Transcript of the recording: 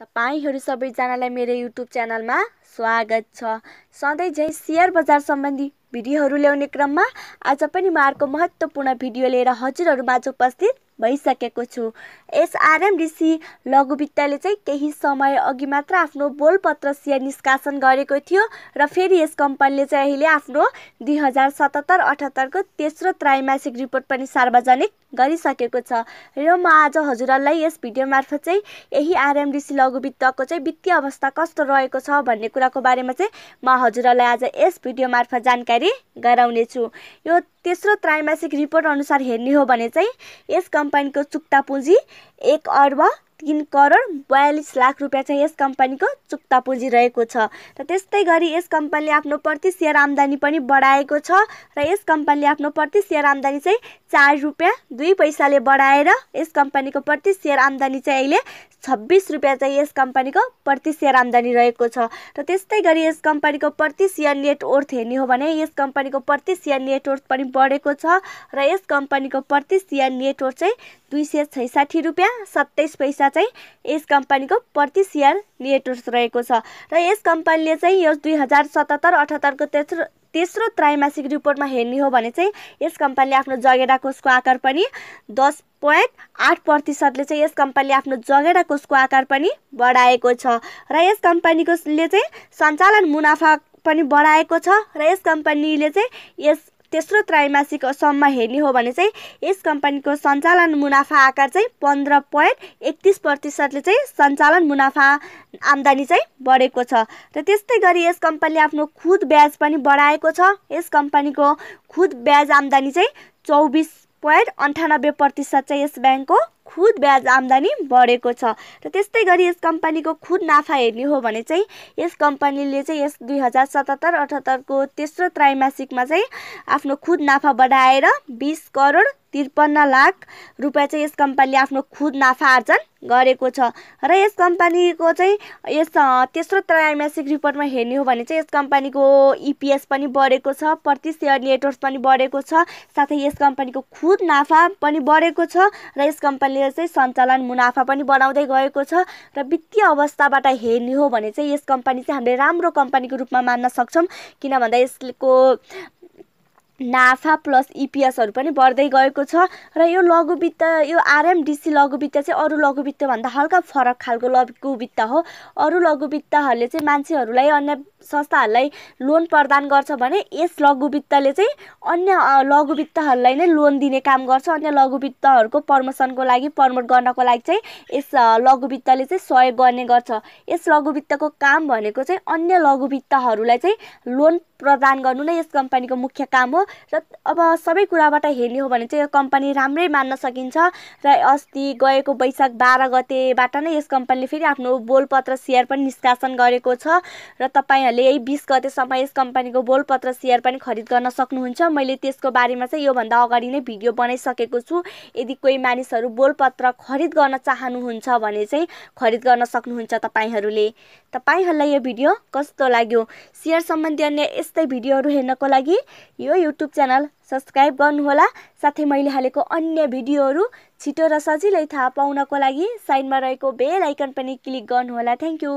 तपाईँहरू सबैजनालाई मेरो युट्युब च्यानलमा स्वागत छ सधैँ झै सेयर बजार सम्बन्धी भिडियोहरू ल्याउने क्रममा आज पनि म अर्को महत्त्वपूर्ण भिडियो लिएर हजुरहरूमाझ उपस्थित भइसकेको छु एसआरएम लघुवित्तले चाहिँ केही समय अघि मात्र आफ्नो बोलपत्र सेयर निष्कासन गरेको थियो र फेरि यस कम्पनीले चाहिँ अहिले आफ्नो दुई हजार सतहत्तर अठहत्तरको तेस्रो त्रैमासिक रिपोर्ट पनि सार्वजनिक गरिसकेको छ र म आज हजुरहरूलाई यस भिडियो मार्फत चाहिँ यही आरएमडिसी लघुवित्तको चाहिँ वित्तीय अवस्था कस्तो रहेको छ भन्ने कुराको बारेमा चाहिँ म हजुरहरूलाई आज यस भिडियो मार्फत जानकारी गराउनेछु यो तेस्रो त्रैमासिक रिपोर्ट अनुसार हेर्ने हो भने चाहिँ यस कम्पनीको चुक्ता पुँजी एक अर्ब तिन करोड बयालिस लाख रुपियाँ चाहिँ यस कम्पनीको चुक्ता पुँजी रहेको छ र त्यस्तै गरी यस कम्पनीले आफ्नो प्रति सेयर आम्दानी पनि बढाएको छ र यस कम्पनीले आफ्नो प्रति सेयर आम्दानी चाहिँ चार रुपियाँ दुई पैसाले बढाएर यस कम्पनीको प्रति सेयर आम्दानी चाहिँ अहिले छब्बिस रुपियाँ चाहिँ यस कम्पनीको प्रति सेयर आम्दानी रहेको छ र त्यस्तै गरी यस कम्पनीको प्रति सेयर नेटवर्थ हेर्ने हो भने यस कम्पनीको प्रति सेयर नेटवर्थ पनि बढेको छ र यस कम्पनीको प्रति सेयर नेटवर्थ चाहिँ दुई सय छैसाठी रुपियाँ सत्ताइस पैसा चाहिँ यस कम्पनीको प्रति सेयर नेटवर्स रहेको छ र यस कम्पनीले चाहिँ यस दुई हजार सतहत्तर अठहत्तरको तेस्रो तेस्रो त्रैमासिक रिपोर्टमा हेर्ने हो भने चाहिँ यस कम्पनीले आफ्नो जगेडा कोषको आकार पनि दस पोइन्ट आठ प्रतिशतले चाहिँ यस कम्पनीले आफ्नो जगेडा कोषको आकार पनि बढाएको छ र यस कम्पनीकोले चाहिँ सञ्चालन मुनाफा पनि बढाएको छ र यस कम्पनीले चाहिँ यस तेस्रो सम्म हेर्ने हो भने चाहिँ यस कम्पनीको सञ्चालन मुनाफा आकार चाहिँ पन्ध्र पोइन्ट एकतिस प्रतिशतले चाहिँ सञ्चालन मुनाफा आम्दानी चाहिँ बढेको छ र त्यस्तै गरी यस कम्पनीले आफ्नो खुद ब्याज पनि बढाएको छ यस कम्पनीको खुद ब्याज आम्दानी चाहिँ चौबिस पोइन्ट अन्ठानब्बे प्रतिशत चाहिँ यस ब्याङ्कको खुद ब्याज आम्दानी बढेको छ र त्यस्तै गरी यस कम्पनीको खुद नाफा हेर्ने हो भने चाहिँ यस कम्पनीले चाहिँ यस दुई हजार सतहत्तर अठहत्तरको तेस्रो त्रैमासिकमा चाहिँ आफ्नो खुद नाफा बढाएर बिस करोड त्रिपन्न लाख रुपियाँ चाहिँ यस कम्पनीले आफ्नो खुद नाफा आर्जन गरेको छ र यस कम्पनीको चाहिँ यस तेस्रो त्रैमासिक रिपोर्टमा हेर्ने हो भने चाहिँ यस कम्पनीको इपिएस e पनि बढेको छ प्रति सेयर नेटवर्क पनि बढेको छ साथै यस कम्पनीको खुद नाफा पनि बढेको छ र यस कम्पनीले चाहिँ सञ्चालन मुनाफा पनि बढाउँदै गएको छ र वित्तीय अवस्थाबाट हेर्ने हो भने चाहिँ यस कम्पनी चाहिँ हामीले राम्रो कम्पनीको रूपमा मान्न सक्छौँ किन भन्दा यसको नाफा प्लस इपिएसहरू पनि बढ्दै गएको छ र यो लघुवित्त यो आरएमडिसी लघुवित्त चाहिँ अरू लघुवित्तभन्दा हल्का फरक खालको लघुवित्त हो अरू लघुवित्तहरूले चाहिँ मान्छेहरूलाई अन्य संस्थाहरूलाई लोन प्रदान गर्छ भने यस लघु वित्तले चाहिँ अन्य लघु नै लोन दिने काम गर्छ अन्य लघु वित्तहरूको प्रमोसनको लागि प्रमोट गर्नको लागि चाहिँ यस लघु वित्तले चाहिँ सहयोग गर्ने गर्छ यस लघुवित्तको काम भनेको चाहिँ अन्य लघु चाहिँ लोन प्रदान गर्नु नै यस कम्पनीको मुख्य काम हो र अब सबै कुराबाट हेर्ने हो भने चाहिँ यो कम्पनी राम्रै मान्न सकिन्छ र अस्ति गएको वैशाख बाह्र गतेबाट नै यस कम्पनीले फेरि आफ्नो बोलपत्र सेयर पनि निष्कासन गरेको छ र तपाईँ तपाईँहरूले यही बिस गतेसम्म यस कम्पनीको बोलपत्र सेयर पनि खरिद गर्न सक्नुहुन्छ मैले त्यसको बारेमा चाहिँ योभन्दा अगाडि नै भिडियो बनाइसकेको छु यदि कोही मानिसहरू बोलपत्र खरिद गर्न चाहनुहुन्छ भने चाहिँ खरिद गर्न सक्नुहुन्छ तपाईँहरूले तपाईँहरूलाई यो भिडियो कस्तो लाग्यो सेयर सम्बन्धी अन्य यस्तै भिडियोहरू हेर्नको लागि यो युट्युब च्यानल सब्सक्राइब गर्नुहोला साथै मैले हालेको अन्य भिडियोहरू छिटो र सजिलै थाहा पाउनको लागि साइनमा रहेको बेल आइकन पनि क्लिक गर्नुहोला थ्याङ्क यू